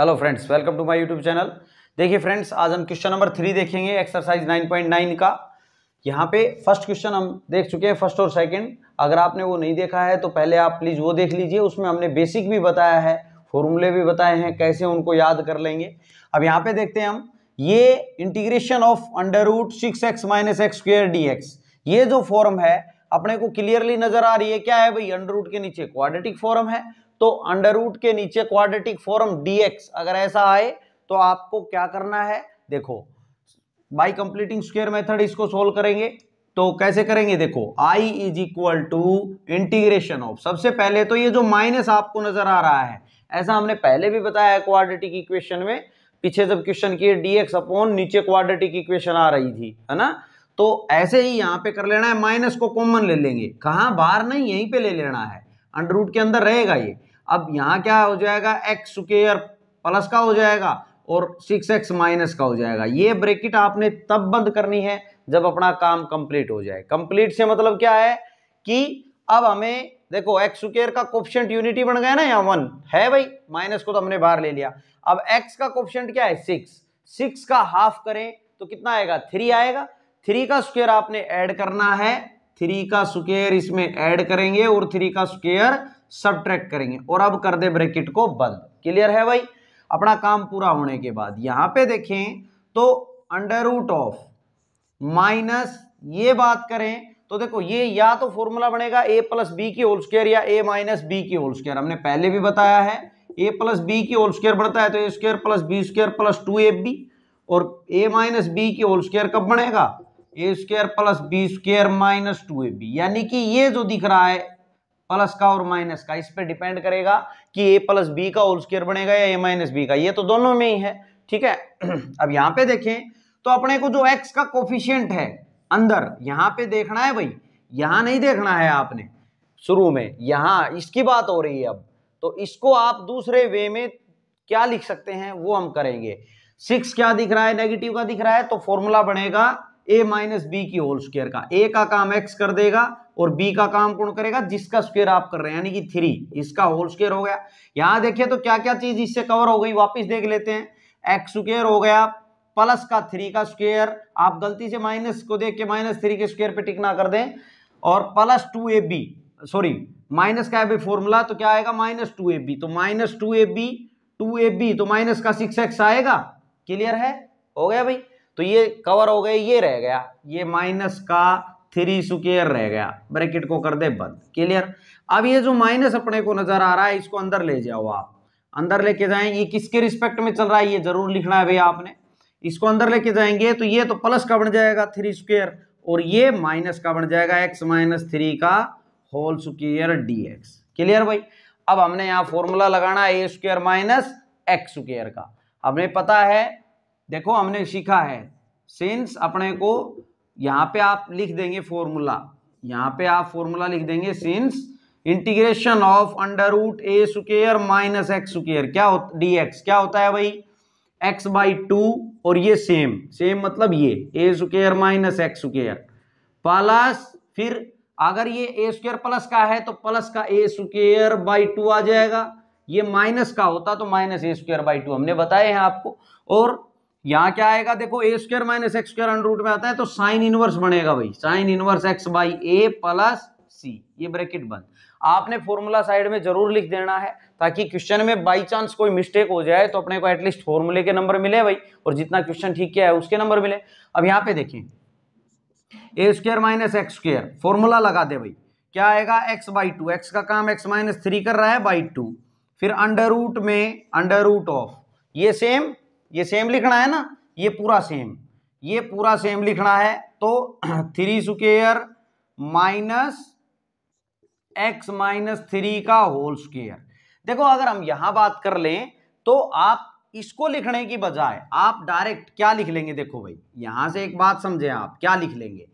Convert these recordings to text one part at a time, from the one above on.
hello friends welcome to my YouTube channel देखिए friends आज हम क्वेश्चन नंबर थ्री देखेंगे एक्सरसाइज 9.9 का यहाँ पे फर्स्ट क्वेश्चन हम देख चुके हैं फर्स्ट और सेकंड अगर आपने वो नहीं देखा है तो पहले आप प्लीज़ वो देख लीजिए उसमें हमने बेसिक भी बताया है फॉर्मूले भी बताए हैं कैसे उनको याद कर लेंगे अब यहाँ पे देखते हैं हम ये integration of under root six x minus x square d x ये जो फॉर्म है अपने को क्लियरली नजर आ रही है क्या है भाई अंडर रूट के नीचे क्वाड्रेटिक फॉर्म है तो अंडर रूट के नीचे क्वाड्रेटिक फॉर्म dx अगर ऐसा आए तो आपको क्या करना है देखो बाई कंप्लीटिंग स्क्वेयर मेथड इसको सोल्व करेंगे तो कैसे करेंगे देखो i is equal to integration of सबसे पहले तो ये जो माइनस आपको नजर आ रहा है ऐसा हमने पहले भी बताया है क्वाड्रेटिक इक्वेशन में पीछे जब क्वेश्चन किए dx अपॉन नीचे क्वाड्रेटिक इक्वेशन आ रही थी है ना तो ऐसे ही यहां पे कर लेना है माइनस को कॉमन ले लेंगे कहां बाहर नहीं यहीं पे ले लेना है अंडर रूट के अंदर रहेगा ये अब यहाँ क्या हो जाएगा एक्स स्क्र प्लस का हो जाएगा और सिक्स एक्स माइनस का हो जाएगा ये ब्रेकिट आपने तब बंद करनी है जब अपना काम कंप्लीट हो जाए कंप्लीट से मतलब क्या है कि अब हमें देखो एक्स स्क्र का कोप्शेंट यूनिटी बन गया ना यहाँ वन है भाई माइनस को तो हमने बाहर ले लिया अब एक्स का कोप्शेंट क्या है सिक्स सिक्स का हाफ करें तो कितना आएगा थ्री आएगा थ्री का स्क्वेयर आपने ऐड करना है थ्री का स्क्वेयर इसमें ऐड करेंगे और थ्री का स्क्वेयर सब करेंगे और अब कर दे ब्रैकेट को बंद क्लियर है भाई अपना काम पूरा होने के बाद यहां पे देखें तो अंडर रूट ऑफ माइनस ये बात करें तो देखो ये या तो फॉर्मूला बनेगा ए प्लस बी की होल स्केयर या ए माइनस बी की होल स्केयर हमने पहले भी बताया है ए प्लस बी की होल स्केयर बढ़ता है तो A square plus B square plus two A B और ए माइनस बी की होल स्केयर कब बनेगा A square plus B square minus two A B यानी कि ये जो दिख रहा है प्लस का और माइनस का इस पर डिपेंड करेगा कि ए प्लस बी का होल स्क्वायर बनेगा या ए माइनस बी का ये तो दोनों में ही है ठीक है अब यहाँ पे देखें तो अपने को जो एक्स का कोफिशियंट है अंदर यहाँ पे देखना है भाई यहाँ नहीं देखना है आपने शुरू में यहाँ इसकी बात हो रही है अब तो इसको आप दूसरे वे में क्या लिख सकते हैं वो हम करेंगे सिक्स क्या दिख रहा है नेगेटिव का दिख रहा है तो फॉर्मूला बनेगा ए माइनस बी की होल स्क्र का ए का काम एक्स कर देगा और बी का काम कौन करेगा जिसका स्क्वेयर आप कर रहे हैं यानी कि थ्री इसका होल स्क्र हो गया यहां देखिए तो क्या क्या चीज इससे कवर हो गई वापिस देख लेते हैं एक्स स्क्वेयर हो गया प्लस का थ्री का स्क्वेयर आप गलती से माइनस को देख के माइनस थ्री के स्क्वेयर पे टिक ना कर दें और प्लस टू ए बी सॉरी माइनस का है फॉर्मूला तो क्या आएगा माइनस टू ए बी तो माइनस टू ए बी टू ए बी तो माइनस का सिक्स एक्स आएगा क्लियर है हो गया भाई तो ये कवर हो गए ये रह गया ये माइनस का थ्री सुकेयर रह गया ब्रैकेट को कर दे बंद क्लियर अब ये जो माइनस अपने को नजर आ रहा है इसको अंदर ले जाओ आप अंदर लेके जाएंगे किसके रिस्पेक्ट में चल रहा है ये जरूर लिखना है भैया आपने इसको अंदर लेके जाएंगे तो ये तो प्लस का बन जाएगा थ्री स्क्र और ये माइनस का बन जाएगा एक्स माइनस थ्री का whole square d x clear भाई अब हमने यहाँ फॉर्मूला लगाना है A square minus x square का हमें पता है देखो हमने सीखा है सेंस अपने को यहाँ पे आप लिख देंगे फॉर्मूला यहाँ पे आप फॉर्मूला लिख देंगे since integration of under root A square minus x square क्या डी एक्स क्या होता है भाई एक्स बाई टू और ये सेम सेम मतलब ये A square minus x square plus फिर अगर ये ए स्क्र प्लस का है तो प्लस का ए स्क्र बाई टू आ जाएगा ये माइनस का होता तो minus A square by two हमने बताए हैं आपको और यहाँ क्या आएगा देखो A square minus x square under root में आता है तो साइन इनवर्स बनेगा भाई sine inverse x by A plus सी ये ब्रैकेट बंद आपने फॉर्मूला साइड में जरूर लिख देना है ताकि क्वेश्चन में बाय चांस कोई मिस्टेक हो जाए तो अपने को एटलीस्ट फॉर्मूले के नंबर मिले भाई और जितना क्वेश्चन ठीक किया है उसके नंबर मिले अब यहाँ पे देखिए A square minus x square formula लगा दे भाई क्या आएगा एक्स बाई टू एक्स का काम एक्स माइनस थ्री कर रहा है बाई टू फिर अंडर रूट में अंडर रूट ऑफ ये सेम ये सेम लिखना है ना ये पूरा सेम ये पूरा सेम लिखना है तो three square minus x minus three का होल स्क्र देखो अगर हम यहां बात कर लें तो आप इसको लिखने की बजाय आप डायरेक्ट क्या लिख लेंगे देखो भाई यहां से एक बात समझे आप क्या लिख लेंगे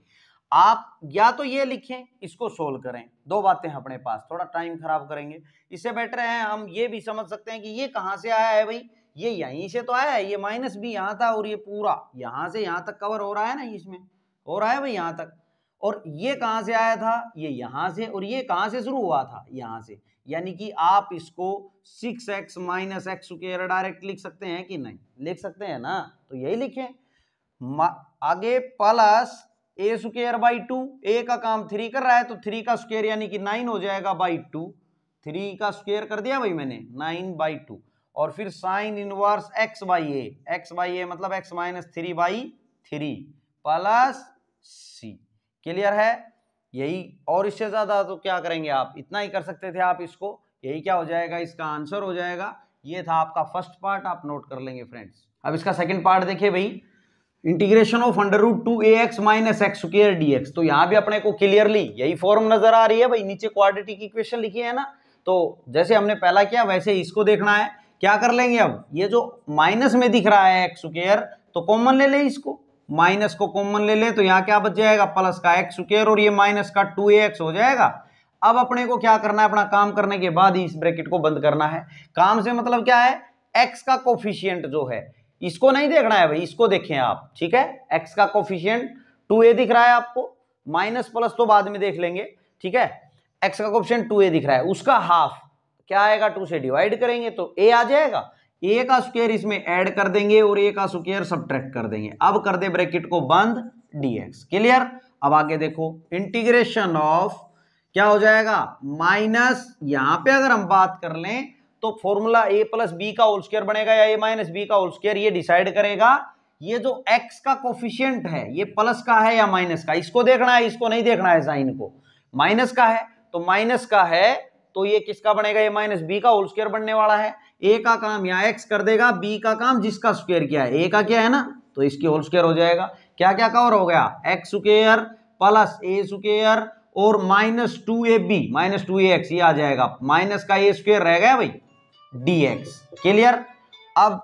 आप या तो ये लिखें इसको सोल्व करें दो बातें अपने पास थोड़ा टाइम खराब करेंगे इससे बेटर है हम ये भी समझ सकते हैं कि ये कहां से आया है भाई ये यहीं से तो आया ये माइनस भी यहाँ था और ये पूरा यहाँ से यहाँ तक कवर हो रहा है ना इसमें हो रहा है भाई यहाँ तक और ये कहाँ से आया था ये यहाँ से और ये कहाँ से शुरू हुआ था यहाँ से यानी कि आप इसको six x minus x square direct लिख सकते हैं कि नहीं लिख सकते हैं ना तो यही लिखें आगे plus A square by two A का काम थ्री कर रहा है तो थ्री का स्क्र यानी कि नाइन हो जाएगा बाई टू थ्री का स्क्र कर दिया भाई मैंने नाइन बाई टू और फिर sine inverse x by A x by A मतलब x minus three by three plus C clear है यही और इससे ज़्यादा तो क्या करेंगे आप इतना ही कर सकते थे आप इसको यही क्या हो जाएगा इसका आंसर हो जाएगा ये था आपका फर्स्ट पार्ट आप नोट कर लेंगे फ्रेंड्स अब इसका सेकंड पार्ट देखिए भाई integration of under root two A x minus x square d x तो यहाँ भी अपने को क्लियरली यही फॉर्म नजर आ रही है भाई नीचे क्वाड्रेटिक इक्वेशन लिखी है ना तो जैसे हमने पहला किया वैसे इसको देखना है क्या कर लेंगे अब ये जो माइनस में दिख रहा है एक्स स्क्र तो कॉमन ले लें इसको माइनस को कॉमन ले लें तो यहाँ क्या बच जाएगा प्लस का एक्स स्क्र और ये माइनस का टू एक्स हो जाएगा अब अपने को क्या करना है अपना काम करने के बाद ही इस ब्रैकेट को बंद करना है काम से मतलब क्या है एक्स का कोफिशियंट जो है इसको नहीं देखना है भाई इसको देखें आप ठीक है एक्स का कोफिशियंट टू ए दिख रहा है आपको माइनस प्लस तो बाद में देख लेंगे ठीक है एक्स का कोफिशियंट टू ए दिख रहा है उसका हाफ क्या आएगा टू से डिवाइड करेंगे तो ए आ जाएगा ए का स्क्वेयर इसमें ऐड कर देंगे और ए का स्क्वेयर सब कर देंगे अब कर दे ब्रैकेट को बंद डीएक्स क्लियर अब आगे देखो इंटीग्रेशन ऑफ क्या हो जाएगा माइनस यहां पे अगर हम बात कर लें तो फॉर्मूला ए प्लस बी का होल स्क्वायर बनेगा या ए माइनस बी का होल स्क्वायर ये डिसाइड करेगा ये जो एक्स का कोफिशियंट है ये प्लस का है या माइनस का इसको देखना है इसको नहीं देखना है साइन को माइनस का है तो माइनस का है तो ये किसका बनेगा ये माइनस बी का होल स्क्वायर बनने वाला है ए का काम यहाँ एक्स कर देगा बी का काम जिसका स्क्वेयर किया है ए का क्या है ना तो इसकी होल स्क्वायर हो जाएगा क्या क्या कवर हो गया एक्स स्क्र प्लस ए स्क्र और माइनस टू ए बी माइनस टू एक्स ये आ जाएगा माइनस का ए स्क्वेयर रह गया भाई डी एक्स क्लियर अब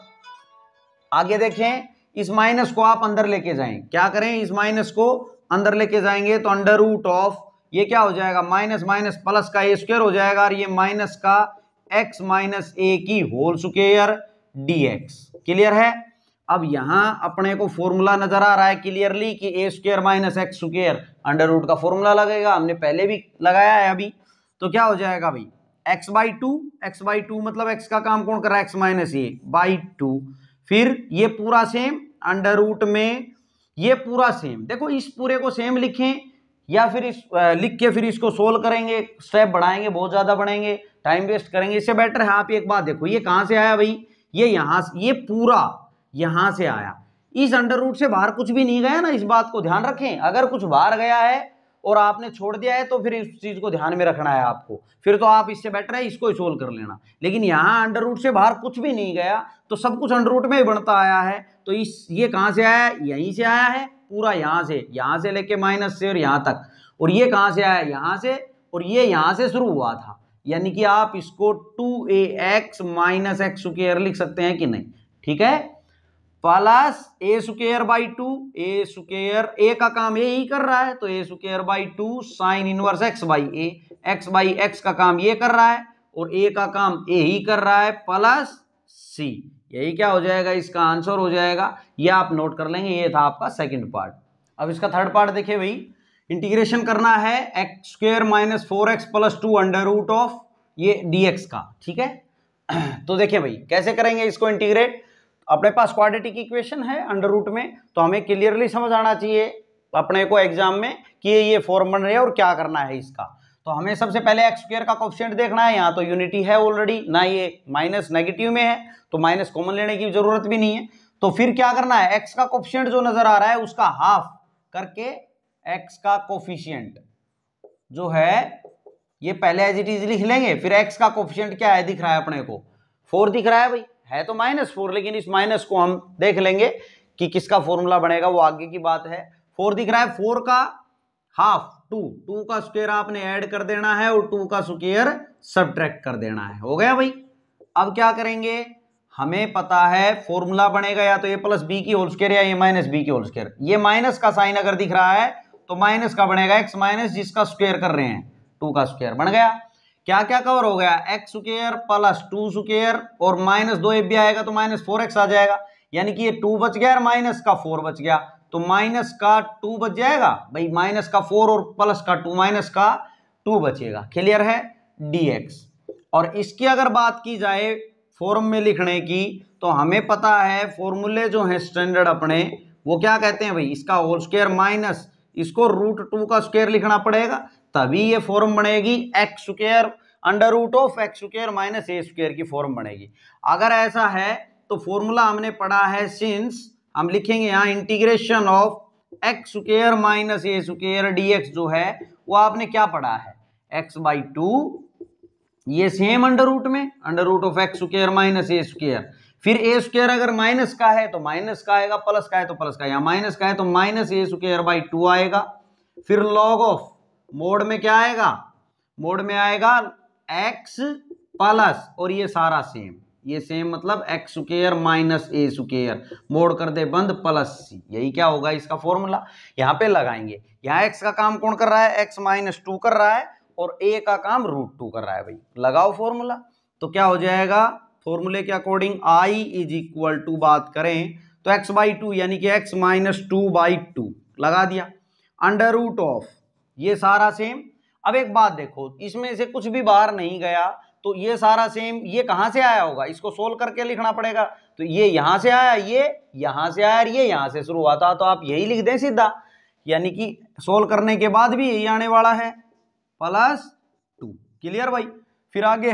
आगे देखें इस माइनस को आप अंदर लेके जाएं क्या करें इस माइनस को अंदर लेके जाएंगे तो अंडर रूट ऑफ ये क्या हो जाएगा माइनस माइनस प्लस का ए स्क्वेयर हो जाएगा और ये माइनस का एक्स माइनस ए की whole square d x clear है अब यहां अपने को फॉर्मूला नजर आ रहा है क्लियरली कि A square minus x square under root का फॉर्मूला लगेगा हमने पहले भी लगाया है अभी तो क्या हो जाएगा भाई x by two x by two मतलब एक्स का काम कौन कर रहा है x minus A by two फिर ये पूरा सेम अंडर रूट में ये पूरा सेम देखो इस पूरे को सेम लिखें या फिर इस लिख के फिर इसको सोल्व करेंगे स्टेप बढ़ाएंगे बहुत ज़्यादा बढ़ाएंगे टाइम वेस्ट करेंगे इससे बेटर है आप एक बात देखो ये कहाँ से आया भाई ये यहाँ ये पूरा यहाँ से आया इस अंडर रूट से बाहर कुछ भी नहीं गया ना इस बात को ध्यान रखें अगर कुछ बाहर गया है और आपने छोड़ दिया है तो फिर इस चीज़ को ध्यान में रखना है आपको फिर तो आप इससे बेटर है इसको सोल्व कर लेना लेकिन यहाँ अंडर रूट से बाहर कुछ भी नहीं गया तो सब कुछ अंडर रूट में ही बनता आया है तो इस ये कहाँ से आया यहीं से आया है पूरा यहाँ से यहाँ से लेके माइनस से और यहाँ तक और ये कहाँ से आया यहाँ से और ये यहाँ से शुरू हुआ था यानी कि आप इसको two A x minus x square लिख सकते हैं कि नहीं ठीक है plus A square by two A square A का काम ए ही कर रहा है तो A square by two sine inverse x by A x by x का काम ये कर रहा है और ए का काम ए ही कर रहा है प्लस सी यही क्या हो जाएगा इसका आंसर हो जाएगा यह आप नोट कर लेंगे ये था आपका सेकेंड पार्ट अब इसका थर्ड पार्ट देखिए भाई इंटीग्रेशन करना है x square minus four x plus two under root of ये डीएक्स का ठीक है तो देखिए भाई कैसे करेंगे इसको इंटीग्रेट अपने पास क्वाड्रेटिक इक्वेशन है अंडर रूट में तो हमें क्लियरली समझ आना चाहिए अपने को एग्जाम में कि ये फॉर्मल है और क्या करना है इसका तो हमें सबसे पहले एक्स स्क्र का कॉप्शेंट देखना है यहाँ तो यूनिटी है ऑलरेडी ना ये माइनस नेगेटिव में है तो माइनस कॉमन लेने की जरूरत भी नहीं है तो फिर क्या करना है एक्स का कॉप्शेंट जो नजर आ रहा है उसका हाफ करके एक्स का कोफिशियंट जो है ये पहले एज इट इज लिख लेंगे फिर एक्स का कोफिशियंट क्या है दिख रहा है अपने को फोर दिख रहा है भाई है तो माइनस फोर लेकिन इस माइनस को हम देख लेंगे कि किसका फॉर्मूला बनेगा वो आगे की बात है फोर दिख रहा है फोर का हाफ टू टू का स्क्वेयर आपने ऐड कर देना है और टू का स्क्वेयर सब्ट्रैक्ट कर देना है हो गया भाई अब क्या करेंगे हमें पता है फॉर्मूला बनेगा या तो ए प्लस बी की होल स्क्र या ए माइनस बी की होल स्क्र ये माइनस का साइन अगर दिख रहा है तो माइनस का बनेगा एक्स माइनस जिसका स्क्वेयर कर रहे हैं टू का स्क्वेयर बन गया क्या क्या कवर हो गया x square plus two square और माइनस दो ए बी आएगा तो माइनस फोर एक्स आ जाएगा यानी कि ये टू बच गया और माइनस का फोर बच गया तो माइनस का टू बच जाएगा भाई माइनस का फोर और प्लस का टू माइनस का टू बचेगा क्लियर है dx और इसकी अगर बात की जाए फॉर्म में लिखने की तो हमें पता है फॉर्मूले जो हैं स्टैंडर्ड अपने वो क्या कहते हैं भाई इसका होल स्क्वायर माइनस इसको रूट टू का स्क्वायर लिखना पड़ेगा तभी ये फॉर्म बनेगी x square under root of x square minus a square की फॉर्म बनेगी अगर ऐसा है तो फॉर्मूला हमने पढ़ा है सिंस हम लिखेंगे यहाँ integration of x square minus A square d जो है वो आपने क्या पढ़ा है एक्स बाई टू ये सेम अंडर रूट में under root of x square minus A square फिर ए स्क्र अगर माइनस का है तो माइनस का आएगा प्लस का है तो प्लस का या माइनस का है तो minus A square by two आएगा फिर लॉग ऑफ मोड में क्या आएगा मोड में आएगा एक्स प्लस और ये सारा सेम ये सेम मतलब x square minus a square मोड़ कर दे बंद प्लस सी यही क्या होगा इसका फॉर्मूला यहाँ पे लगाएंगे यहाँ एक्स का काम कौन कर रहा है एक्स माइनस टू कर रहा है और ए का काम रूट टू कर रहा है भाई लगाओ फॉर्मूला तो क्या हो जाएगा फॉर्मूले के according I is equal to बात करें तो एक्स बाई टू यानी कि x minus two by two लगा दिया अंडर रूट ऑफ ये सारा सेम अब एक बात देखो इसमें से कुछ भी बाहर नहीं गया तो ये सारा सेम ये कहां से आया होगा इसको सोल्व करके लिखना पड़ेगा तो ये यहां से आया ये यहां से आया ये यहां से शुरू हुआ था तो आप यही लिख दें सीधा यानी कि सोल्व करने के बाद भी यही आने वाला है प्लस टू क्लियर भाई फिर आगे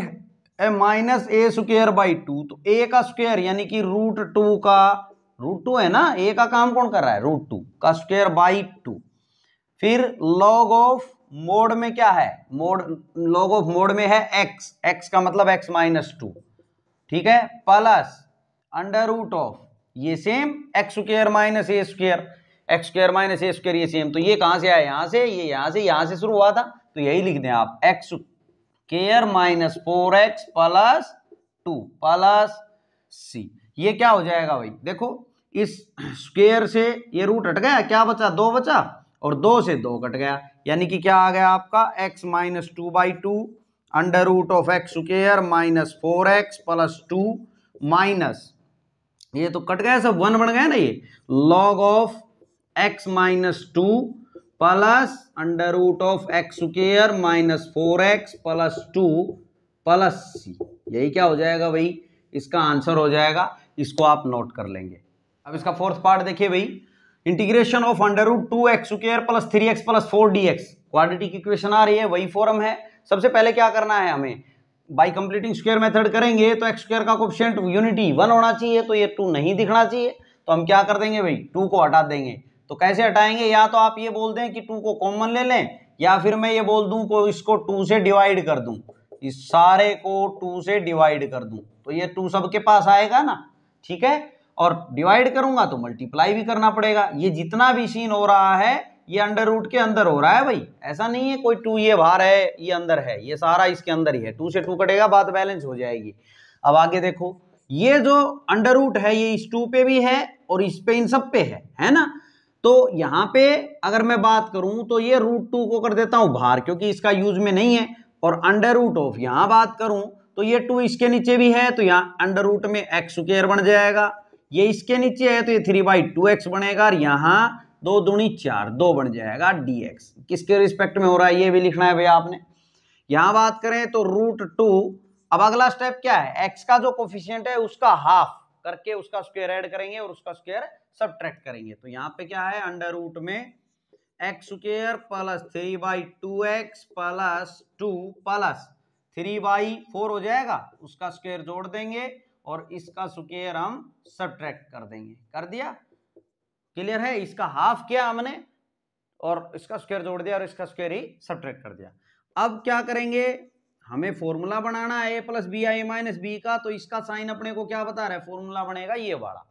है minus A square by two तो ए का स्क्वेयर यानी कि रूट टू का रूट टू है ना ए का काम कौन कर रहा है रूट टू का स्क्वेयर बाई टू फिर लॉग ऑफ मोड में क्या है मोड लोग ऑफ मोड में है एक्स एक्स का मतलब एक्स माइनस टू ठीक है प्लस अंडर रूट ऑफ ये सेम एक्स स्क्र माइनस ए स्क्र एक्स स्क्र माइनस ए स्क्र ये सेम तो ये कहां से आया यहां से ये यह यहाँ से यहां से शुरू हुआ था तो यही लिख दें आप x square minus four x plus two plus सी ये क्या हो जाएगा भाई देखो इस स्क्र से ये रूट हट गया क्या बचा दो बचा और दो से दो कट गया यानी कि क्या आ गया आपका x minus two by two under root of x square minus four x plus two minus ये तो कट गया सब वन बन गया ना ये log of x minus two plus under root of x square minus four x plus two plus c यही क्या हो जाएगा भाई इसका आंसर हो जाएगा इसको आप नोट कर लेंगे अब इसका फोर्थ पार्ट देखिए भाई integration of under root two x square plus three x plus four d x quadratic equation आ रही है वही फॉर्म है सबसे पहले क्या करना है हमें बाई कंप्लीटिंग स्क्वायर मेथड करेंगे तो एक्स स्क्वायर का कोप्शेंट यूनिटी वन होना चाहिए तो ये टू नहीं दिखना चाहिए तो हम क्या कर देंगे भाई टू को हटा देंगे तो कैसे हटाएंगे या तो आप ये बोल दें कि टू को कॉमन ले लें या फिर मैं ये बोल दूं को इसको टू से डिवाइड कर दूं इस सारे को टू से डिवाइड कर दूं तो ये टू सबके पास आएगा ना ठीक है और डिवाइड करूंगा तो मल्टीप्लाई भी करना पड़ेगा ये जितना भी सीन हो रहा है ये अंडर रूट के अंदर हो रहा है भाई ऐसा नहीं है कोई टू ये बाहर है ये अंदर है ये सारा इसके अंदर ही है टू से टू कटेगा बात बैलेंस हो जाएगी अब आगे देखो ये जो अंडर रूट है ये इस टू पे भी है और इस पे इन सब पे है है ना तो यहाँ पे अगर मैं बात करूं तो ये रूट टू को कर देता हूँ बाहर क्योंकि इसका यूज में नहीं है और अंडर रूट ऑफ यहाँ बात करूं तो ये टू इसके नीचे भी है तो यहाँ अंडर रूट में एक्स स्क्र बन जाएगा ये इसके नीचे है तो ये थ्री बाई टू एक्स बनेगा और यहाँ दो दूनी चार दो बन जाएगा डी एक्स किसके रिस्पेक्ट में हो रहा है ये भी लिखना है भैया आपने यहाँ बात करें तो रूट टू अब अगला स्टेप क्या है एक्स का जो कोफिशियंट है उसका हाफ करके उसका स्क्वेयर ऐड करेंगे और उसका स्क्वायर सब्ट्रैक्ट करेंगे तो यहाँ पे क्या है अंडर रूट में x square plus three by two x plus two plus three by four हो जाएगा उसका स्क्वेयर जोड़ देंगे और इसका सुकेयर हम सब्ट्रैक्ट कर देंगे कर दिया क्लियर है इसका हाफ किया हमने और इसका स्क्वायर जोड़ दिया और इसका स्क्वायर ही सब्ट्रैक्ट कर दिया अब क्या करेंगे हमें फॉर्मूला बनाना है ए plus b I minus B का तो इसका साइन अपने को क्या बता रहा है फॉर्मूला बनेगा ये वाला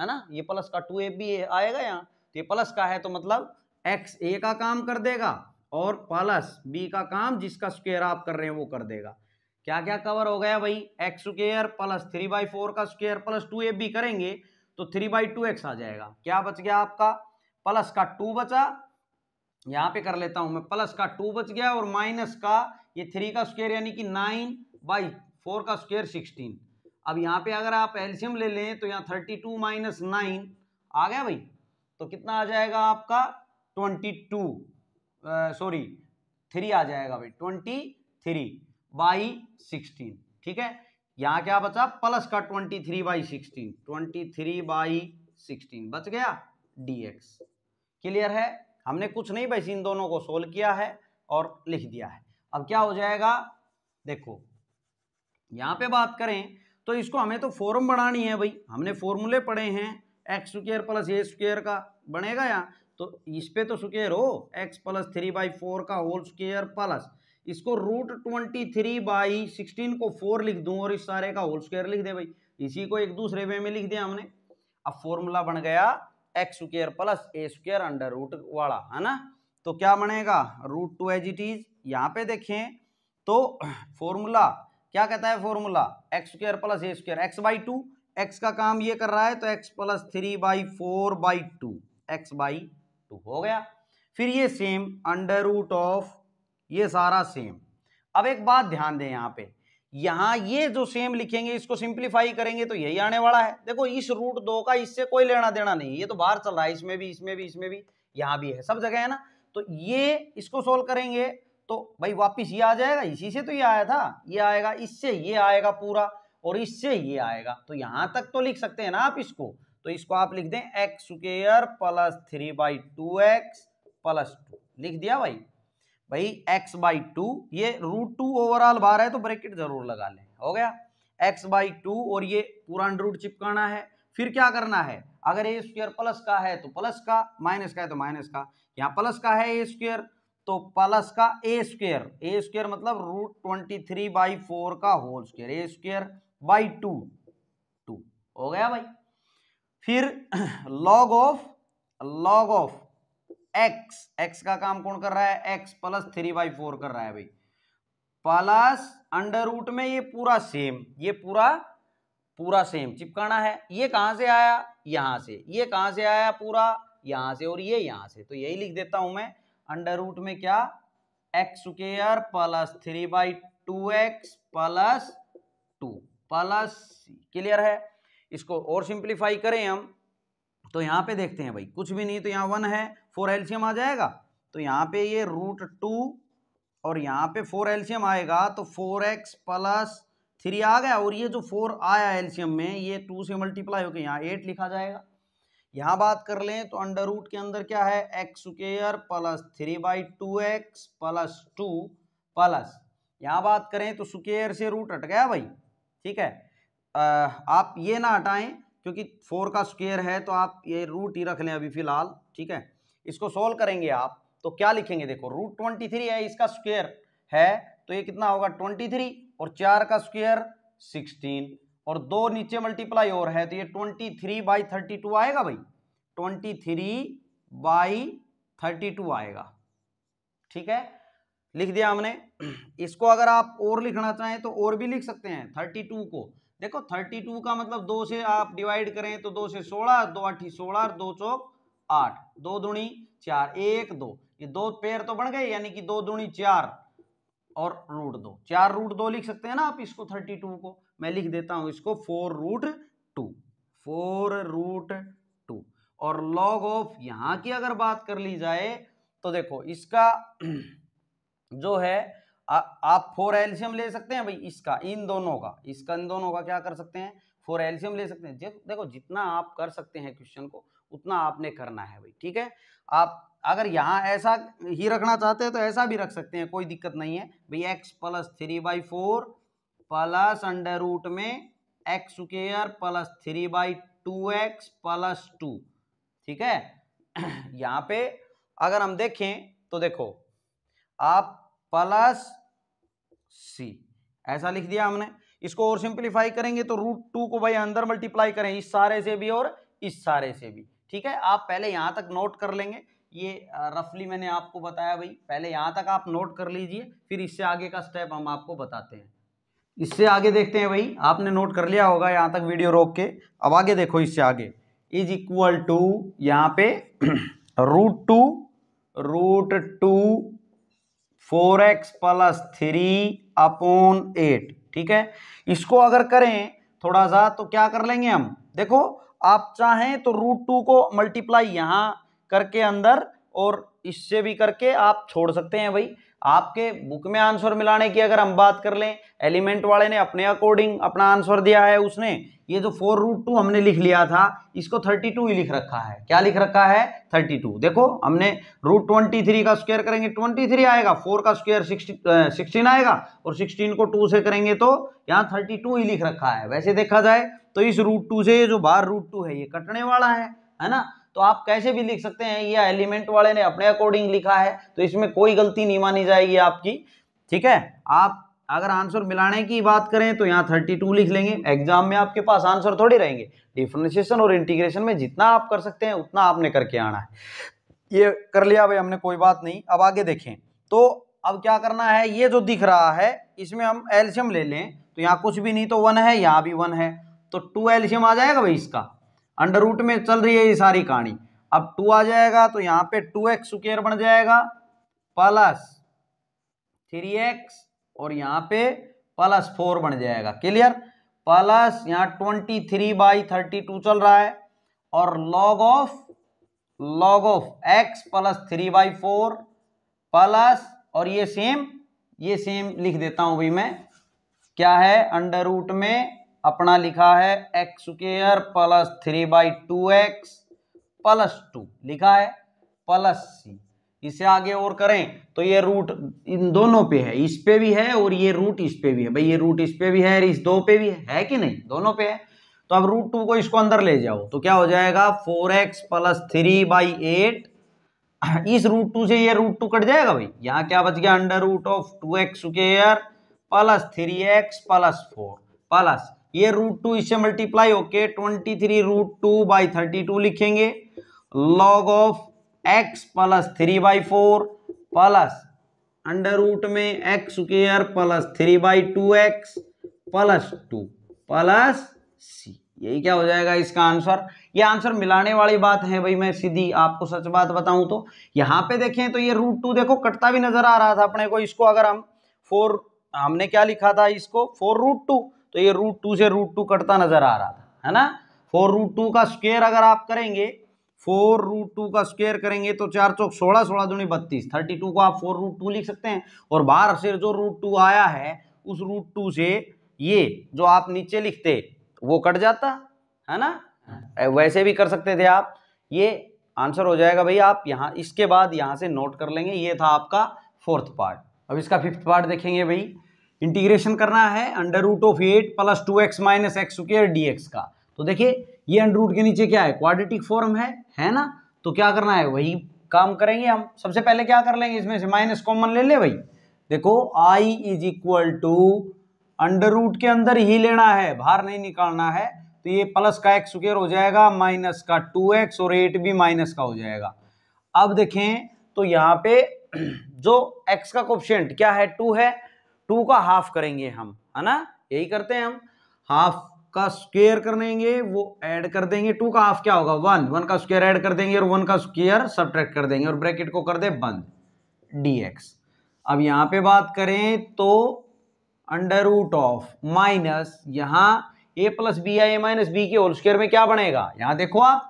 है ना ये प्लस का टू ए बी आएगा यहाँ तो ये प्लस का है तो मतलब एक्स ए का काम कर देगा और प्लस बी का काम जिसका स्क्वेयर आप कर रहे हैं वो कर देगा क्या क्या कवर हो गया भाई x square plus three by four का स्क्वेयर प्लस टू ए बी करेंगे तो थ्री बाई टू एक्स आ जाएगा क्या बच गया आपका प्लस का टू बचा यहाँ पे कर लेता हूँ मैं प्लस का टू बच गया और माइनस का ये थ्री का स्क्वेयर यानी कि नाइन बाई फोर का स्क्वेयर सिक्सटीन अब यहाँ पे अगर आप एल्शियम ले लें तो यहाँ थर्टी टू माइनस नाइन आ गया भाई तो कितना आ जाएगा आपका ट्वेंटी टू सॉरी थ्री आ जाएगा भाई ट्वेंटी थ्री बाई सिक्सटीन ठीक है यहाँ क्या बचा प्लस का twenty three by sixteen twenty three by sixteen बच गया डी एक्स क्लियर है हमने कुछ नहीं बस इन दोनों को सोल्व किया है और लिख दिया है अब क्या हो जाएगा देखो यहाँ पे बात करें तो इसको हमें तो फॉर्म बनानी है भाई हमने फॉर्मूले पढ़े हैं एक्स स्क्र प्लस ए स्क्र का बनेगा यहाँ तो इस पे तो स्क्र हो x plus three by four का होल स्क्र प्लस इसको root twenty three by sixteen को फोर लिख दूं और इस सारे का होल स्क्वायर लिख दे भाई इसी को एक दूसरे वे में लिख दिया हमने अब फॉर्मूला बन गया एक्स स्क्र प्लस ए स्क्र अंडर रूट वाला है ना तो क्या बनेगा root two as it is यहाँ पे देखें तो फॉर्मूला क्या कहता है formula x square plus A square x by two x का काम ये कर रहा है तो x plus three by four by two x by two हो गया फिर ये सेम अंडर रूट ऑफ ये सारा सेम अब एक बात ध्यान दें यहाँ पे यहाँ ये जो सेम लिखेंगे इसको सिंप्लीफाई करेंगे तो यही आने वाला है देखो इस रूट दो का इससे कोई लेना देना नहीं ये तो बाहर चल रहा है इसमें भी इसमें भी इसमें भी यहाँ भी है सब जगह है ना तो ये इसको सोल्व करेंगे तो भाई वापिस ये आ जाएगा इसी से तो ये आया था ये आएगा इससे ये आएगा पूरा और इससे ये आएगा तो यहाँ तक तो लिख सकते हैं ना आप इसको तो इसको आप लिख दें x square plus three by two x plus two लिख दिया भाई भाई x बाई टू ये रूट टू ओवरऑल बाहर है तो ब्रैकेट जरूर लगा लें हो गया x बाई टू और ये पूरा अंडर रूट चिपकाना है फिर क्या करना है अगर ए स्क्वेयर प्लस का है तो प्लस का माइनस का है तो माइनस का यहाँ प्लस का है ए स्क्वेयर तो प्लस का ए स्क्वेयर ए स्क्वेयर मतलब root twenty three by four का whole square a square by two two हो गया भाई फिर log of log of x x का काम कौन कर रहा है x plus three by four कर रहा है भाई प्लस अंडर रूट में ये पूरा सेम ये पूरा पूरा सेम चिपकाना है ये कहां से आया यहां से ये कहां से आया पूरा यहां से और ये यहां से तो यही लिख देता हूं मैं अंडर रूट में क्या x square plus three by two x plus two plus clear है इसको और सिंप्लीफाई करें हम तो यहाँ पे देखते हैं भाई कुछ भी नहीं तो यहाँ वन है फोर एल्शियम आ जाएगा तो यहाँ पे ये रूट टू और यहाँ पे फोर एल्शियम आएगा तो फोर एक्स प्लस थ्री आ गया और ये जो फोर आया एल्शियम में ये टू से मल्टीप्लाई होकर यहाँ एट लिखा जाएगा यहाँ बात कर लें तो अंडर रूट के अंदर क्या है x square plus three by two x plus two plus यहाँ बात करें तो स्क्र से रूट हट गया भाई ठीक है आ, आप ये ना हटाएं क्योंकि फोर का स्क्वेयर है तो आप ये रूट ही रख लें अभी फिलहाल ठीक है इसको सोल्व करेंगे आप तो क्या लिखेंगे देखो रूट ट्वेंटी थ्री है इसका स्क्वेयर है तो ये कितना होगा ट्वेंटी थ्री और चार का स्क्वेयर सिक्सटीन और दो नीचे मल्टीप्लाई और है तो ये twenty three by thirty two आएगा भाई twenty three by thirty two आएगा ठीक है लिख दिया हमने इसको अगर आप और लिखना चाहें तो और भी लिख सकते हैं थर्टी टू को देखो थर्टी टू का मतलब दो से आप डिवाइड करें तो दो से सोलह दो अठी सोलह दो चौक आठ दो दूनी चार एक दो ये दो पेयर तो बढ़ गए यानी कि दो दूनी चार और रूट दो चार रूट दो लिख सकते हैं ना आप इसको थर्टी टू को मैं लिख देता हूं इसको four root two four root two और लॉग ऑफ यहाँ की अगर बात कर ली जाए तो देखो इसका जो है आ, आप फोर एल्शियम ले सकते हैं भाई इसका इन दोनों का इसका इन दोनों का क्या कर सकते हैं फोर एल्शियम ले सकते हैं देखो जितना आप कर सकते हैं क्वेश्चन को उतना आपने करना है भाई ठीक है आप अगर यहाँ ऐसा ही रखना चाहते हैं तो ऐसा भी रख सकते हैं कोई दिक्कत नहीं है भाई x plus three by four plus under root में x square plus three by two x plus two ठीक है यहाँ पे अगर हम देखें तो देखो आप प्लस सी ऐसा लिख दिया हमने इसको और सिंप्लीफाई करेंगे तो रूट टू को भाई अंदर मल्टीप्लाई करें इस सारे से भी और इस सारे से भी ठीक है आप पहले यहाँ तक नोट कर लेंगे ये रफली मैंने आपको बताया भाई पहले यहाँ तक आप नोट कर लीजिए फिर इससे आगे का स्टेप हम आपको बताते हैं इससे आगे देखते हैं भाई आपने नोट कर लिया होगा यहाँ तक वीडियो रोक के अब आगे देखो इससे आगे इज इक्वल टू यहाँ पे root two root two four x plus three upon eight ठीक है इसको अगर करें थोड़ा सा तो क्या कर लेंगे हम देखो आप चाहें तो रूट टू को मल्टीप्लाई यहाँ करके अंदर और इससे भी करके आप छोड़ सकते हैं भाई आपके बुक में आंसर मिलाने की अगर हम बात कर लें एलिमेंट वाले ने अपने अकॉर्डिंग अपना आंसर दिया है उसने ये जो फोर रूट टू हमने लिख लिया था इसको थर्टी टू ही लिख रखा है क्या लिख रखा है थर्टी टू देखो हमने रूट ट्वेंटी थ्री का स्क्वायर करेंगे ट्वेंटी थ्री आएगा फोर का स्क्वायर सिक्सटीन आएगा और सिक्सटीन को टू से करेंगे तो यहाँ थर्टी टू ही लिख रखा है वैसे देखा जाए तो इस रूट टू से ये जो बार रूट टू है ये कटने वाला है है ना तो आप कैसे भी लिख सकते हैं यह एलिमेंट वाले ने अपने अकॉर्डिंग लिखा है तो इसमें कोई गलती नहीं मानी जाएगी आपकी ठीक है आप अगर आंसर मिलाने की बात करें तो यहाँ थर्टी टू लिख लेंगे एग्जाम में आपके पास आंसर थोड़े रहेंगे डिफ्रेंशिएशन और इंटीग्रेशन में जितना आप कर सकते हैं उतना आपने करके आना है ये कर लिया भाई हमने कोई बात नहीं अब आगे देखें तो अब क्या करना है ये जो दिख रहा है इसमें हम एल्शियम ले लें तो यहाँ कुछ भी नहीं तो वन है यहाँ भी वन है तो टू एल्शियम आ जाएगा भाई इसका अंडर रूट में चल रही है ये सारी कहानी अब टू आ जाएगा तो यहाँ पे टू एक्स स्क्र बन जाएगा प्लस थ्री एक्स और यहाँ पे प्लस फोर बन जाएगा क्लियर प्लस यहाँ twenty three by thirty two चल रहा है और log of log of x plus three by four plus और ये सेम ये सेम लिख देता हूं भाई मैं क्या है अंडर रूट में अपना लिखा है x square plus three by two x plus two लिखा है प्लस सी इसे आगे और करें तो ये रूट इन दोनों पे है इस पे भी है और ये रूट इस पे भी है भाई ये रूट इस पे भी है इस दो पे भी है, है कि नहीं दोनों पे है तो अब रूट टू को इसको अंदर ले जाओ तो क्या हो जाएगा four x plus three by eight इस रूट टू से ये रूट टू कट जाएगा भाई यहाँ क्या बच गया under root of two x square plus three x plus four plus ये रूट टू इससे multiply okay twenty three root two by thirty two लिखेंगे log of x plus three by four plus under root में x square plus three by two x plus two plus c यही क्या हो जाएगा इसका answer ये answer मिलाने वाली बात है भाई मैं सीधी आपको सच बात बताऊं तो यहाँ पे देखें तो ये रूट टू देखो कटता भी नजर आ रहा था अपने को इसको अगर हम फोर हमने क्या लिखा था इसको फोर रूट टू तो ये रूट टू से रूट टू कटता नजर आ रहा था है ना फोर रूट टू का स्क्वेयर अगर आप करेंगे फोर रूट टू का स्क्वेयर करेंगे तो चार चौक सोलह सोलह दूनी बत्तीस थर्टी टू को आप फोर रूट टू लिख सकते हैं और बाहर से जो रूट टू आया है उस रूट टू से ये जो आप नीचे लिखते वो कट जाता है ना वैसे भी कर सकते थे आप ये आंसर हो जाएगा भाई आप यहाँ इसके बाद यहाँ से नोट कर लेंगे ये था आपका फोर्थ पार्ट अब इसका फिफ्थ पार्ट देखेंगे भाई इंटीग्रेशन करना है under root of eight plus two x minus x square d x का तो देखिए ये अंडर रूट के नीचे क्या है क्वाड्रेटिक फॉर्म है है ना तो क्या करना है वही काम करेंगे हम सबसे पहले क्या कर लेंगे इसमें से माइनस कॉमन ले ले भाई देखो I is equal to under root के अंदर ही लेना है बाहर नहीं निकालना है तो ये प्लस का एक्स स्क्र हो जाएगा माइनस का टू एक्स और एट भी माइनस का हो जाएगा अब देखें तो यहाँ पे जो एक्स का कोप्शेंट क्या है टू है टू का हाफ करेंगे हम है ना यही करते हैं हम हाफ का स्क्वेयर करेंगे वो ऐड कर देंगे टू का हाफ क्या होगा वन वन का स्क्वेयर ऐड कर देंगे और वन का स्क्वेयर सब्ट्रैक्ट कर देंगे और ब्रैकेट को कर दे बंद डीएक्स अब यहां पे बात करें तो अंडर रूट ऑफ माइनस यहां a plus b I a minus b के होल स्क्वेयर में क्या बनेगा यहां देखो आप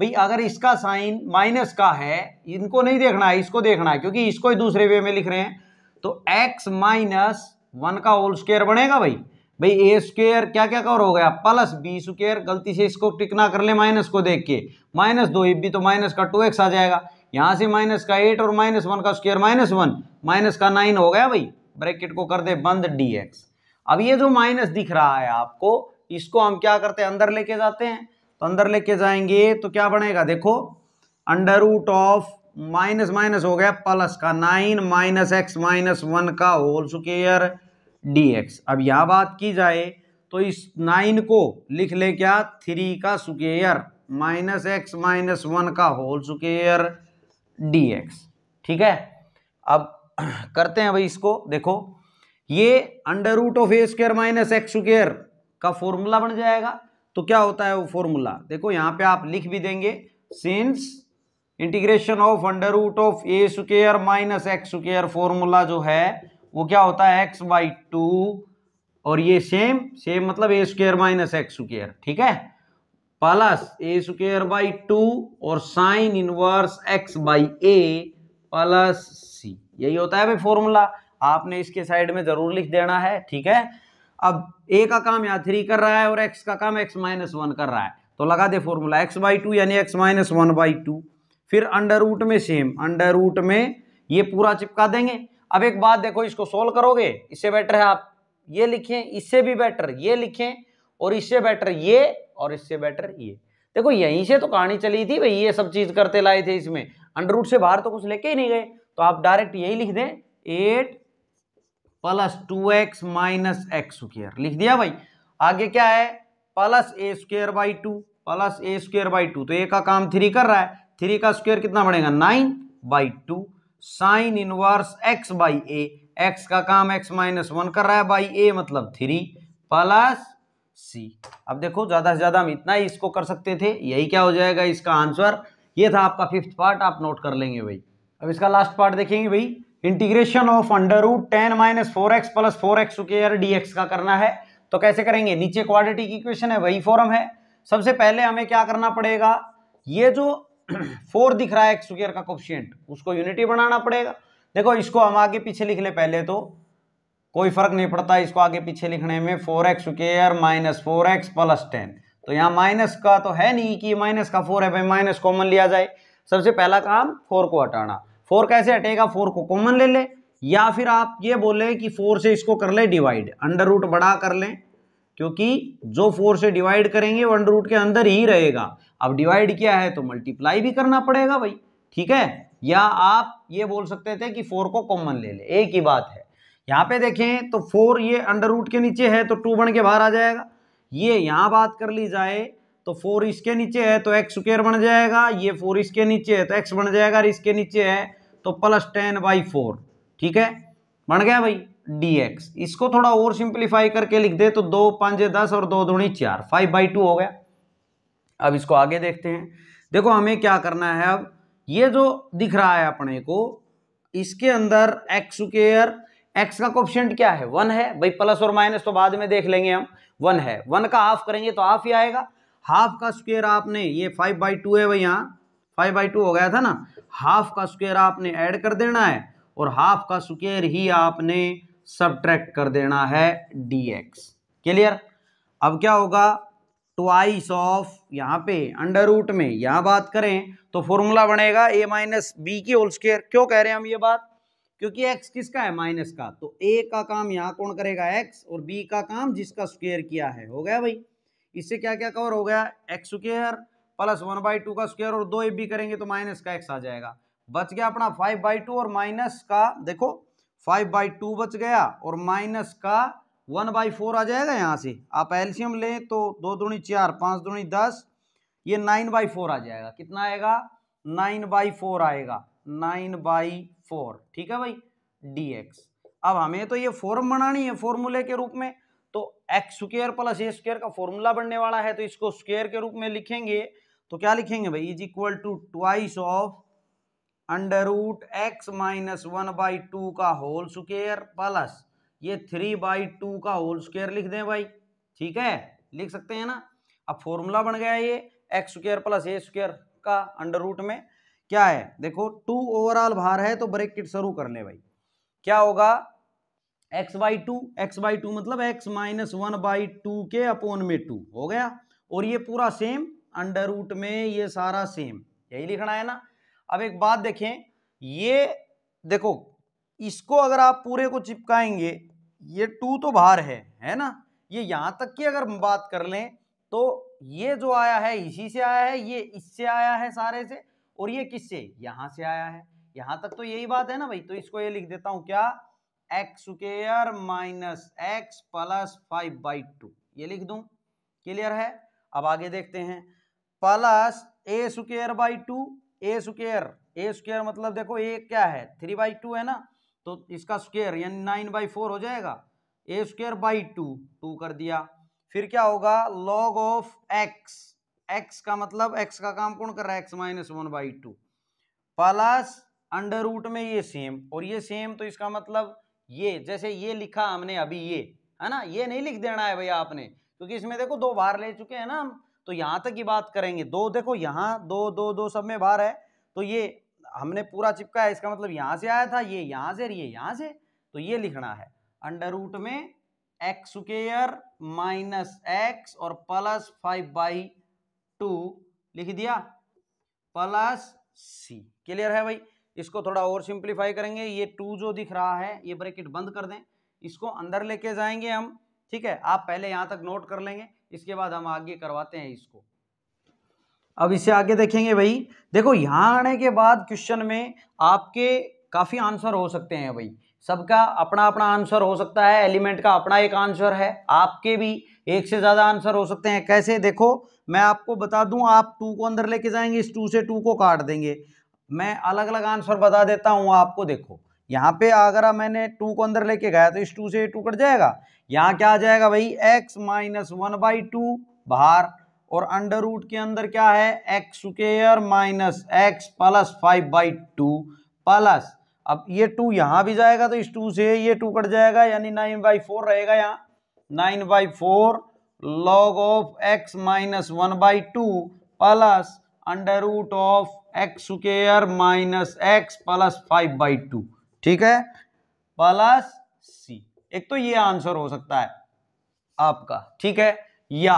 भाई अगर इसका साइन माइनस का है इनको नहीं देखना है इसको देखना है क्योंकि इसको ही दूसरे वे में लिख रहे हैं तो x माइनस वन का होल स्क्वेयर बनेगा भाई भाई ए स्क्वेयर क्या क्या कवर हो गया प्लस बी स्क्वेयर गलती से इसको टिक ना कर ले माइनस को देख के माइनस दो भी तो माइनस का टू एक्स आ जाएगा यहाँ से माइनस का एट और माइनस वन का स्क्वेयर माइनस वन माइनस का नाइन हो गया भाई ब्रैकेट को कर दे बंद डी एक्स अब ये जो माइनस दिख रहा है आपको इसको हम क्या करते हैं अंदर लेके जाते हैं तो अंदर लेके जाएंगे तो क्या बनेगा देखो under root of minus minus हो गया प्लस का nine minus x minus one का होल स्क्र डी एक्स अब यह बात की जाए तो इस नाइन को लिख ले क्या थ्री का square minus x minus one का होल स्क्र डी एक्स ठीक है अब करते हैं भाई इसको देखो ये under root of a square minus x square का फॉर्मूला बन जाएगा तो क्या होता है वो फॉर्मूला देखो यहां पे आप लिख भी देंगे since integration of under root of a square minus x square formula जो है वो क्या होता है एक्स बाई टू और ये सेम सेम मतलब a square minus x square ठीक है plus A square by two और sine inverse x by A plus c यही होता है भाई फॉर्मूला आपने इसके साइड में जरूर लिख देना है ठीक है अब ए का काम यहाँ थ्री कर रहा है और एक्स का काम एक्स माइनस वन कर रहा है तो लगा दे फॉर्मूला एक्स बाई टू यानी x minus one by two फिर अंडर रूट में सेम अंडर रूट में ये पूरा चिपका देंगे अब एक बात देखो इसको सोल्व करोगे इससे बेटर है आप ये लिखें इससे भी बेटर ये लिखें और इससे बेटर ये और इससे बेटर ये देखो यहीं से तो कहानी चली थी भाई ये सब चीज करते लाए थे इसमें अंडर रूट से बाहर तो कुछ लेके ही नहीं गए तो आप डायरेक्ट यही लिख दें eight plus two x minus x square लिख दिया भाई आगे क्या है plus A square by two plus A square by two तो ए का काम थ्री कर रहा है थ्री का स्क्वायर कितना बढ़ेगा nine by two sine inverse x by A x का काम एक्स माइनस वन कर रहा है बाई ए मतलब थ्री प्लस सी अब देखो ज़्यादा से ज़्यादा हम इतना ही इसको कर सकते थे यही क्या हो जाएगा इसका आंसर ये था आपका फिफ्थ पार्ट आप नोट कर लेंगे भाई अब इसका लास्ट पार्ट देखेंगे भाई integration of under root ten minus four x plus four x square d x का करना है तो कैसे करेंगे नीचे क्वाड्रेटिक इक्वेशन है वही फॉर्म है सबसे पहले हमें क्या करना पड़ेगा ये जो फोर दिख रहा है एक्स स्क्र का कोफिशियंट उसको यूनिटी बनाना पड़ेगा देखो इसको हम आगे पीछे लिख ले पहले तो कोई फर्क नहीं पड़ता इसको आगे पीछे लिखने में four x square minus four x plus ten तो यहाँ माइनस का तो है नहीं कि माइनस का फोर है भाई माइनस कॉमन लिया जाए सबसे पहला काम फोर को हटाना फोर कैसे हटेगा फोर को कॉमन ले ले या फिर आप ये बोले कि फोर से इसको कर ले डिवाइड अंडर रूट बड़ा कर लें क्योंकि जो फोर से डिवाइड करेंगे वो अंडर रूट के अंदर ही रहेगा अब डिवाइड किया है तो मल्टीप्लाई भी करना पड़ेगा भाई ठीक है या आप ये बोल सकते थे कि फोर को कॉमन ले ले एक ही बात है यहाँ पे देखें तो फोर ये अंडर रूट के नीचे है तो टू बन के बाहर आ जाएगा ये यहाँ बात कर ली जाए तो फोर इसके नीचे है तो एक्स स्क्र बन जाएगा ये फोर इसके नीचे है तो एक्स बन जाएगा और इसके नीचे है तो प्लस टेन बाई फोर ठीक है बन गया भाई डी एक्स इसको थोड़ा और सिंप्लीफाई करके लिख दे तो दो पाँच दस और दो दूनी चार फाइव बाई टू हो गया अब इसको आगे देखते हैं देखो हमें क्या करना है अब ये जो दिख रहा है अपने को इसके अंदर एक्स स्क्र एक्स का कोप्शेंट क्या है वन है भाई प्लस और माइनस तो बाद में देख लेंगे हम वन है वन का हाफ करेंगे तो हाफ ही आएगा हाफ का स्क्वेयर आपने ये फाइव बाई टू है भाई यहाँ फाइव बाई टू हो गया था ना हाफ का स्क्वेयर आपने ऐड कर देना है और हाफ का स्क्वेयर ही आपने सब्ट्रैक्ट कर देना है डी एक्स क्लियर अब क्या होगा ट्वाइस ऑफ यहाँ पे अंडर रूट में यहाँ बात करें तो फॉर्मूला बनेगा ए माइनस बी की होल स्केयर क्यों कह रहे हैं हम ये बात क्योंकि एक्स किसका है माइनस का तो ए का काम यहाँ कौन करेगा एक्स और बी का काम जिसका स्क्वेयर किया है हो गया भाई इससे क्या क्या कवर हो गया x square plus one by two का स्क्वेयर और दो ए बी करेंगे तो माइनस का एक्स आ जाएगा बच गया अपना फाइव बाई टू और माइनस का देखो फाइव बाई टू बच गया और माइनस का वन बाई फोर आ जाएगा यहाँ से आप एल्शियम लें तो दो दूनी चार पाँच दूनी दस ये नाइन बाई फोर आ जाएगा कितना आएगा नाइन बाई फोर आएगा नाइन बाई फोर ठीक है भाई डी एक्स अब हमें तो ये फॉर्म बनानी है फॉर्मूले के रूप में तो एक्स स्क्र प्लस ए स्क्र का फॉर्मूला बनने वाला है तो इसको स्क्वेयर के रूप में लिखेंगे तो क्या लिखेंगे भाई is equal to twice of under root x minus one by two का होल स्क्र प्लस ये थ्री बाई टू का होल स्क्वायर लिख दें भाई ठीक है लिख सकते हैं ना अब फॉर्मूला बन गया ये x square plus a square का अंडर रूट में क्या है देखो टू ओवरऑल भार है तो ब्रेक किट शुरू कर ले भाई क्या होगा x by two x by two मतलब x minus one by two के अपोन में टू हो गया और ये पूरा सेम अंडर रूट में ये सारा सेम यही लिखना है ना अब एक बात देखें ये देखो इसको अगर आप पूरे को चिपकाएंगे ये टू तो बाहर है है ना ये यहां तक की अगर बात कर लें तो ये जो आया है इसी से आया है ये इससे आया है सारे से और ये किससे यहां से आया है यहां तक तो यही बात है ना भाई तो इसको ये लिख देता हूं क्या x square minus x plus five by two ये लिख दू क्लियर है अब आगे देखते हैं plus A square by two A square a square मतलब देखो ए क्या है थ्री बाई टू है ना तो इसका स्क्वेयर यानी नाइन बाई फोर हो जाएगा a square by two two कर दिया फिर क्या होगा लॉग ऑफ एक्स एक्स का मतलब एक्स का काम कौन कर रहा है x minus one by two plus under root में ये सेम और ये सेम तो इसका मतलब ये जैसे ये लिखा हमने अभी ये है ना ये नहीं लिख देना है भैया आपने क्योंकि इसमें देखो दो बार ले चुके हैं ना हम तो यहां तक ही बात करेंगे दो देखो यहाँ दो दो दो सब में बार है तो ये हमने पूरा चिपका है इसका मतलब यहां से आया था ये यहां से ये यहां से तो ये लिखना है अंडर रूट में एक्स स्क्र माइनस एक्स और प्लस फाइव बाई टू लिख दिया प्लस सी क्लियर है भाई इसको थोड़ा और सिंप्लीफाई करेंगे ये टू जो दिख रहा है ये ब्रैकेट बंद कर दें इसको अंदर लेके जाएंगे हम ठीक है आप पहले यहां तक नोट कर लेंगे इसके बाद हम आगे करवाते हैं इसको अब इसे आगे देखेंगे भाई देखो यहाँ आने के बाद क्वेश्चन में आपके काफ़ी आंसर हो सकते हैं भाई सबका अपना अपना आंसर हो सकता है एलिमेंट का अपना एक आंसर है आपके भी एक से ज़्यादा आंसर हो सकते हैं कैसे देखो मैं आपको बता दूं आप टू को अंदर लेके जाएंगे इस टू से टू को काट देंगे मैं अलग अलग आंसर बता देता हूँ आपको देखो यहाँ पे अगर मैंने टू को अंदर लेके गया तो इस टू से टू कट जाएगा यहाँ क्या आ जाएगा भाई x minus one by two बाहर और अंडर रूट के अंदर क्या है x square minus x plus five by two plus अब ये टू यहां भी जाएगा तो इस टू से ये टू कट जाएगा यानी नाइन बाई फोर रहेगा यहाँ nine by four log of x minus one by two plus under root of x square minus x plus five by two ठीक है प्लस सी एक तो ये आंसर हो सकता है आपका ठीक है या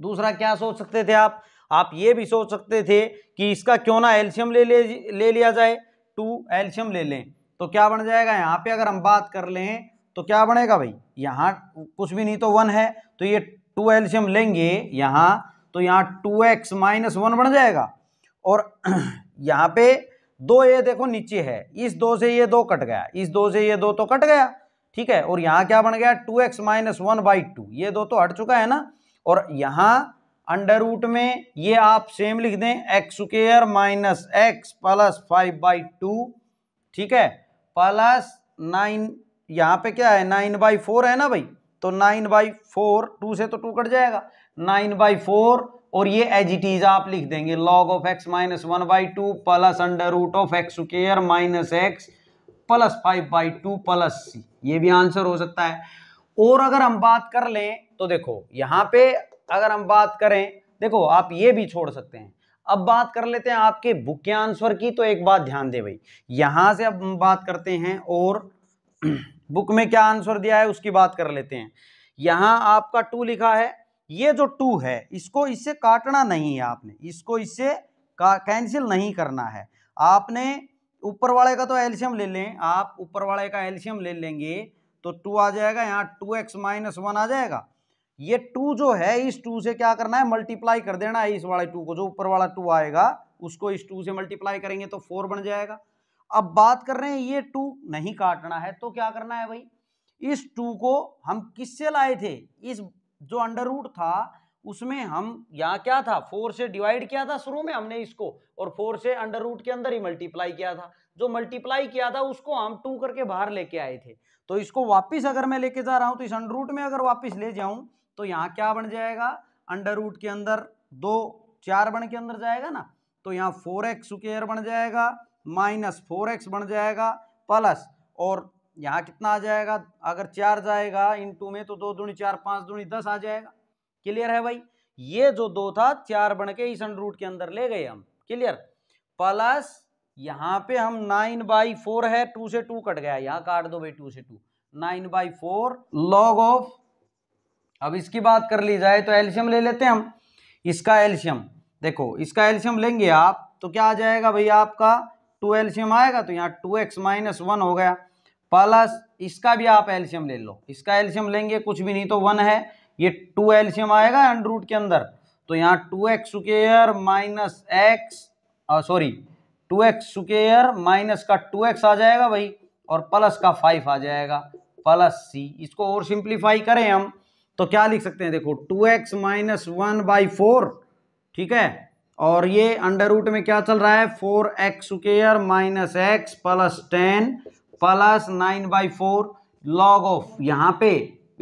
दूसरा क्या सोच सकते थे आप आप ये भी सोच सकते थे कि इसका क्यों ना एल्शियम ले ले ले लिया जाए टू एल्शियम ले लें तो क्या बन जाएगा यहाँ पे अगर हम बात कर लें तो क्या बनेगा भाई यहाँ कुछ भी नहीं तो वन है तो ये टू एल्शियम लेंगे यहाँ तो यहाँ टू एक्स माइनस वन बन जाएगा और यहाँ पे दो ये देखो नीचे है इस दो से ये दो कट गया इस दो से ये दो तो कट गया ठीक है और यहाँ क्या बन गया two x minus one by two ये दो तो हट चुका है ना और यहां अंडर रूट में ये आप सेम लिख दें x square minus x plus five by two ठीक है प्लस नाइन यहां पे क्या है नाइन बाई फोर है ना भाई तो नाइन बाई फोर टू से तो टू कट जाएगा नाइन बाई फोर और ये एज इट इज आप लिख देंगे log of x minus one by two plus under root of x square minus x plus five by two plus सी ये भी आंसर हो सकता है और अगर हम बात कर लें तो देखो यहाँ पे अगर हम बात करें देखो आप ये भी छोड़ सकते हैं अब बात कर लेते हैं आपके बुक आंसर की तो एक बात ध्यान दे भाई यहाँ से अब हम बात करते हैं और बुक में क्या आंसर दिया है उसकी बात कर लेते हैं यहाँ आपका टू लिखा है ये जो टू है इसको इससे काटना नहीं है आपने इसको इससे कैंसिल नहीं करना है आपने ऊपर वाले का तो एल्शियम ले लें आप ऊपर वाले का एल्शियम ले लेंगे तो टू आ जाएगा यहाँ टू एक्स माइनस वन आ जाएगा ये टू जो है इस टू से क्या करना है मल्टीप्लाई कर देना है इस वाले टू को जो ऊपर वाला टू आएगा उसको इस टू से मल्टीप्लाई करेंगे तो फोर बन जाएगा अब बात कर रहे हैं ये टू नहीं काटना है तो क्या करना है भाई इस टू को हम किससे लाए थे इस जो अंडर रूट था उसमें हम यहाँ क्या था फोर से डिवाइड किया था शुरू में हमने इसको और फोर से अंडर रूट के अंदर ही मल्टीप्लाई किया था जो मल्टीप्लाई किया था उसको हम टू करके बाहर लेके आए थे तो इसको वापिस अगर मैं लेके जा रहा हूँ तो इस अंडर रूट में अगर वापिस ले जाऊँ तो यहाँ क्या बन जाएगा अंडर रूट के अंदर दो चार बन के अंदर जाएगा ना तो यहाँ फोर एक्स बन जाएगा माइनस फोर एक्स बन जाएगा प्लस और यहाँ कितना आ जाएगा अगर चार जाएगा इन टू में तो दो दूनी चार पाँच दूनी दस आ जाएगा क्लियर है भाई ये जो दो था चार बन के इस अंडर रूट के अंदर ले गए हम क्लियर प्लस यहाँ पे हम नाइन बाई फोर है टू से टू कट गया यहाँ काट दो भाई टू से two nine by four log of अब इसकी बात कर ली जाए तो एल्शियम ले लेते हैं हम इसका एल्शियम देखो इसका एल्शियम लेंगे आप तो क्या आ जाएगा भाई आपका टू एल्शियम आएगा तो यहाँ टू एक्स माइनस वन हो गया प्लस इसका भी आप एल्शियम ले लो इसका एल्शियम लेंगे कुछ भी नहीं तो वन है ये टू एल्शियम आएगा एंड रूट के अंदर तो यहाँ two x square minus x sorry two x square minus का टू एक्स आ जाएगा भाई और प्लस का फाइव आ जाएगा प्लस सी इसको और सिंप्लीफाई करें हम तो क्या लिख सकते हैं देखो two x minus one by four ठीक है और ये अंडर रूट में क्या चल रहा है four x square minus x plus ten plus nine by four log of यहाँ पे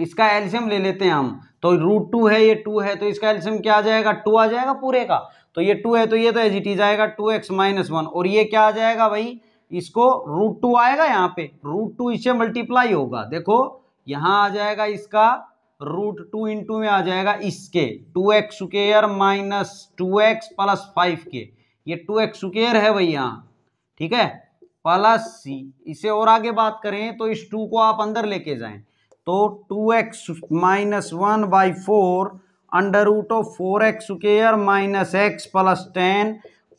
इसका एल्शियम ले लेते हैं हम तो रूट टू है ये टू है तो इसका एल्शियम क्या आ जाएगा टू आ जाएगा पूरे का तो ये टू है तो ये तो एज इट इज आएगा टू एक्स माइनस वन और ये क्या आ जाएगा भाई इसको रूट टू आएगा यहाँ पे रूट टू इससे मल्टीप्लाई होगा देखो यहाँ आ जाएगा इसका रूट टू इंटू में आ जाएगा इसके two x square minus two x plus five के ये टू एक्स स्क्र है भाई यहाँ ठीक है प्लस सी इसे और आगे बात करें तो इस टू को आप अंदर लेके जाएं तो two x minus one by four under root of four x square minus x plus ten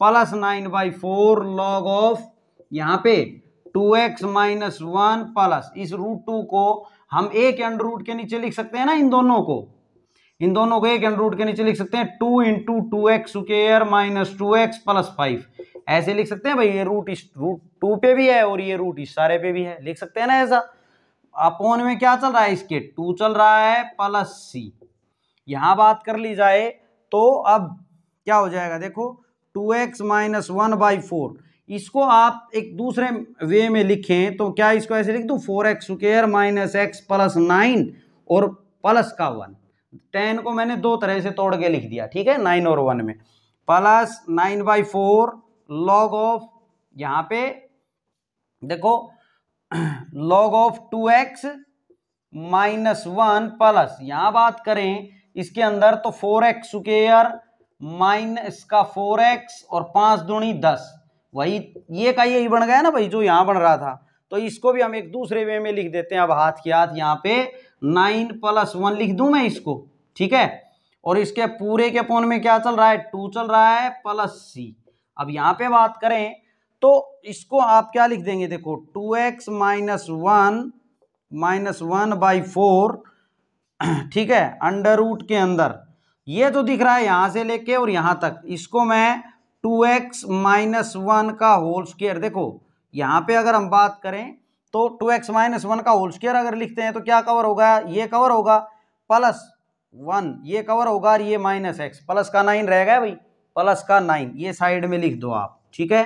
plus nine by four log of यहाँ पे two x minus one plus इस रूट टू को हम ए के अंडर रूट के नीचे लिख सकते हैं ना इन दोनों को इन दोनों को एक अंडर रूट के नीचे लिख सकते हैं two into two x square minus two x plus five ऐसे लिख सकते हैं भाई ये रूट इस रूट टू पे भी है और ये रूट इस सारे पे भी है लिख सकते हैं ना ऐसा अपोन में क्या चल रहा है इसके टू चल रहा है प्लस सी यहां बात कर ली जाए तो अब क्या हो जाएगा देखो two x minus one by four इसको आप एक दूसरे वे में लिखें तो क्या इसको ऐसे लिख दू four x square minus x plus nine और प्लस का वन टेन को मैंने दो तरह से तोड़ के लिख दिया ठीक है नाइन और वन में plus nine by four log of यहाँ पे देखो log of two x minus one plus यहां बात करें इसके अंदर तो फोर एक्स स्क्र माइनस का फोर एक्स और पांच दूनी दस वही ये का ये बन गया ना भाई जो यहाँ बन रहा था तो इसको भी हम एक दूसरे वे में लिख देते हैं अब हाथ के हाथ यहाँ पे नाइन प्लस वन लिख दूँ मैं इसको ठीक है और इसके पूरे के पोन में क्या चल रहा है टू चल रहा है प्लस सी अब यहाँ पे बात करें तो इसको आप क्या लिख देंगे देखो two x minus one minus one by four ठीक है अंडर रूट के अंदर ये जो दिख रहा है यहाँ से लेके और यहाँ तक इसको मैं टू एक्स माइनस वन का होल स्केयर देखो यहाँ पे अगर हम बात करें तो टू एक्स माइनस वन का होल स्केयर अगर लिखते हैं तो क्या कवर होगा ये कवर होगा प्लस वन ये कवर होगा और ये माइनस एक्स प्लस का नाइन रह गया भाई प्लस का नाइन ये साइड में लिख दो आप ठीक है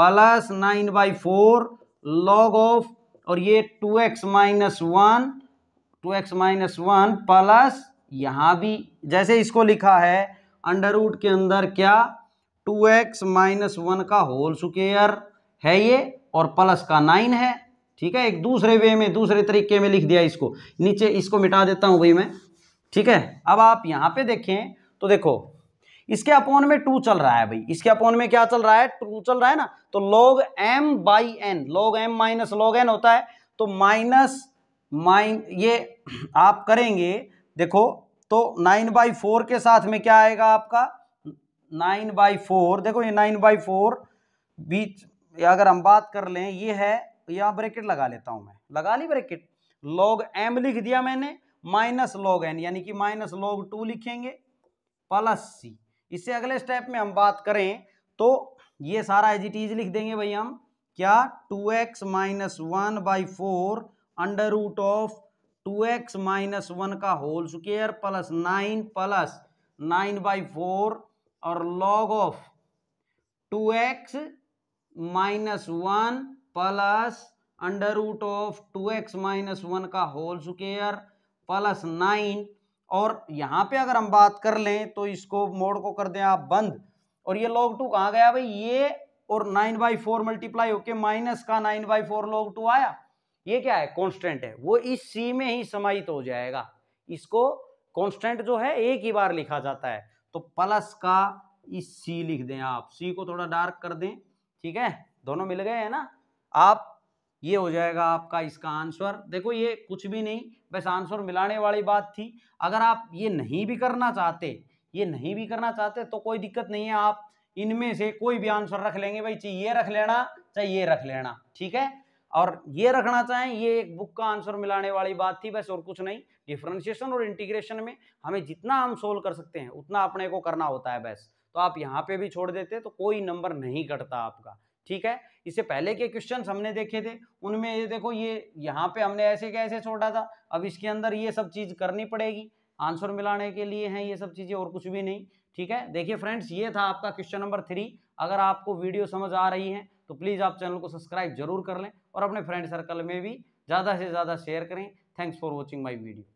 plus nine by four log of और ये two x minus one two x minus one plus यहाँ भी जैसे इसको लिखा है अंडर रूट के अंदर क्या टू एक्स माइनस वन का होल स्क्वेयर है ये और प्लस का नाइन है ठीक है एक दूसरे वे में दूसरे तरीके में लिख दिया इसको नीचे इसको मिटा देता हूं भाई मैं ठीक है अब आप यहां पे देखें तो देखो इसके अपोन में टू चल रहा है भाई इसके अपोन में क्या चल रहा है टू चल रहा है ना तो log m by n log m minus log n होता है तो माइनस माइन ये आप करेंगे देखो तो नाइन बाई फोर के साथ में क्या आएगा आपका नाइन बाई फोर देखो ये नाइन बाई फोर बीच अगर हम बात कर लें ये है यहाँ ब्रैकेट लगा लेता हूँ मैं लगा ली ब्रैकेट लॉग एम लिख दिया मैंने माइनस लॉग एन यानी कि माइनस लॉग टू लिखेंगे प्लस सी इससे अगले स्टेप में हम बात करें तो ये सारा एज इट इज लिख देंगे भाई हम क्या two x minus one by four under root of two x minus one का whole square plus nine plus nine by four और log of two x minus one plus under root of two x minus one का whole square plus nine और यहां पे अगर हम बात कर लें तो इसको मोड़ को कर दें आप बंद और ये लॉग टू कहाँ गया भाई ये और नाइन बाई फोर मल्टीप्लाई होके माइनस का nine by four log two आया ये क्या है कॉन्स्टेंट है वो इस सी में ही समाहित हो जाएगा इसको कॉन्स्टेंट जो है एक ही बार लिखा जाता है तो प्लस का इस सी लिख दें आप सी को थोड़ा डार्क कर दें ठीक है दोनों मिल गए हैं ना आप ये हो जाएगा आपका इसका आंसर देखो ये कुछ भी नहीं बस आंसर मिलाने वाली बात थी अगर आप ये नहीं भी करना चाहते ये नहीं भी करना चाहते तो कोई दिक्कत नहीं है आप इनमें से कोई भी आंसर रख लेंगे भाई ये रख लेना चाहे ये रख लेना ठीक है और ये रखना चाहें ये एक बुक का आंसर मिलाने वाली बात थी बस और कुछ नहीं डिफ्रेंशिएशन और इंटीग्रेशन में हमें जितना हम सोल्व कर सकते हैं उतना अपने को करना होता है बस तो आप यहाँ पे भी छोड़ देते तो कोई नंबर नहीं कटता आपका ठीक है इससे पहले के क्वेश्चन हमने देखे थे उनमें ये देखो ये यहाँ पे हमने ऐसे कैसे छोड़ा था अब इसके अंदर ये सब चीज़ करनी पड़ेगी आंसर मिलाने के लिए हैं ये सब चीज़ें और कुछ भी नहीं ठीक है देखिए फ्रेंड्स ये था आपका क्वेश्चन नंबर थ्री अगर आपको वीडियो समझ आ रही है तो प्लीज़ आप चैनल को सब्सक्राइब जरूर कर लें और अपने फ्रेंड सर्कल में भी ज़्यादा से ज़्यादा शेयर करें thanks for watching my video